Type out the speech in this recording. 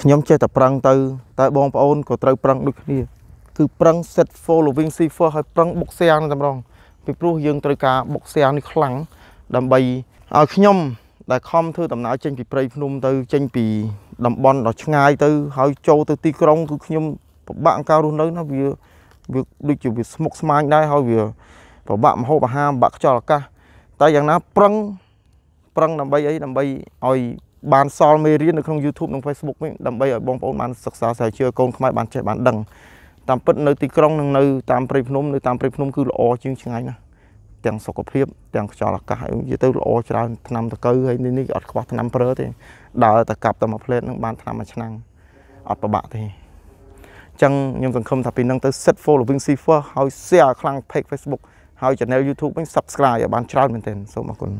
ខ្ញុំចេះតែប្រឹងទៅតែបងប្អូនក៏ត្រូវប្រឹងដូចគ្នាគឺប្រឹង set following cipher ឲ្យប្រឹងបុកសៀងតែម្ដងពីព្រោះយើងត្រូវការបុកសៀងនេះខ្លាំងដើម្បីឲ្យខ្ញុំដែលខំធ្វើដំណើរចេញពីព្រៃភ្នំទៅចេញពីតំបន់ដ៏ឆ្ងាយ ទៅហើយចូលទៅទីក្រុងគឺខ្ញុំពិបាកការរស់នៅណាវាវាដូចជាវាស្មុគស្មាញដែរហើយវាពិបាកម្ហូបអាហារពិបាកខ្យល់អាកាសតែយ៉ាងណាប្រឹងប្រឹងដើម្បីអីដើម្បីឲ្យបានសល់មេរៀននៅក្នុង YouTube និង Facebook នេះដើម្បីឲ្យបងប្អូនបានសិក្សាស្រាវជ្រាវកូនខ្មែរបានចេះបានដឹងតាមពិតនៅទីក្រុងនិងនៅតាមព្រៃភ្នំនៅតាមព្រៃភ្នំគឺល្អជាងឆ្ងាយណាស់ទាំងសុខភាពទាំងខ្យល់អាកាសនិយាយទៅល្អច្រើនឆ្នាំតកូវហើយនេះអត់ខ្វះឆ្នាំព្រើទេដើរតែកាប់តែមួយផ្លែតនឹងបានឆ្នាំមួយឆ្នាំអត់ពិបាកទេអញ្ចឹងខ្ញុំសង្ឃឹមថាពីនឹងទៅ set following cipher ហើយ share ខ្លាំង page Facebook ហើយ channel YouTube វិញ subscribe ឲ្យបានច្រើនមែនទែនសូមអរគុណ